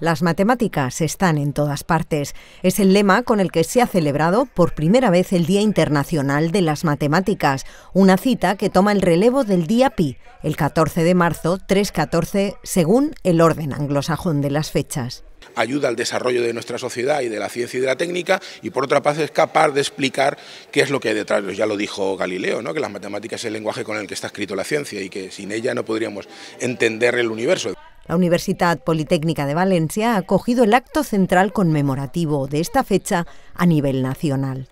Las matemáticas están en todas partes. Es el lema con el que se ha celebrado por primera vez el Día Internacional de las Matemáticas, una cita que toma el relevo del Día Pi, el 14 de marzo 314, según el orden anglosajón de las fechas ayuda al desarrollo de nuestra sociedad y de la ciencia y de la técnica, y por otra parte es capaz de explicar qué es lo que hay detrás. Pues ya lo dijo Galileo, ¿no? que las matemáticas es el lenguaje con el que está escrito la ciencia y que sin ella no podríamos entender el universo. La Universidad Politécnica de Valencia ha acogido el acto central conmemorativo de esta fecha a nivel nacional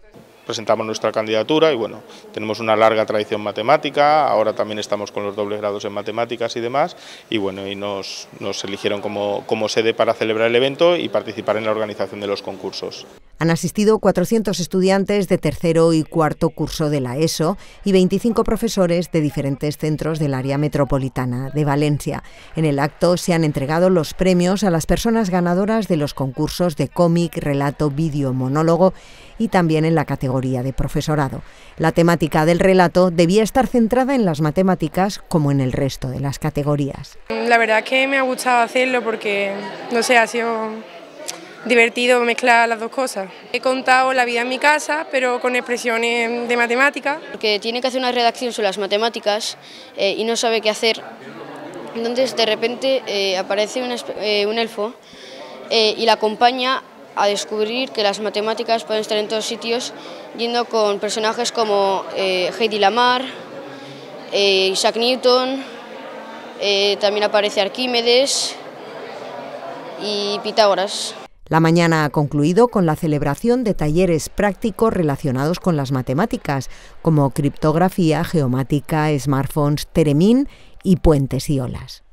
presentamos nuestra candidatura y bueno, tenemos una larga tradición matemática, ahora también estamos con los dobles grados en matemáticas y demás, y bueno, y nos, nos eligieron como, como sede para celebrar el evento y participar en la organización de los concursos. Han asistido 400 estudiantes de tercero y cuarto curso de la ESO y 25 profesores de diferentes centros del área metropolitana de Valencia. En el acto se han entregado los premios a las personas ganadoras de los concursos de cómic, relato, vídeo, monólogo y también en la categoría categoría de profesorado. La temática del relato debía estar centrada en las matemáticas como en el resto de las categorías. La verdad que me ha gustado hacerlo porque, no sé, ha sido divertido mezclar las dos cosas. He contado la vida en mi casa, pero con expresiones de matemáticas. Porque tiene que hacer una redacción sobre las matemáticas eh, y no sabe qué hacer. Entonces, de repente, eh, aparece un, eh, un elfo y la acompaña a descubrir que las matemáticas pueden estar en todos sitios, yendo con personajes como eh, Heidi Lamar, eh, Isaac Newton, eh, también aparece Arquímedes y Pitágoras. La mañana ha concluido con la celebración de talleres prácticos relacionados con las matemáticas, como criptografía, geomática, smartphones, teremín y puentes y olas.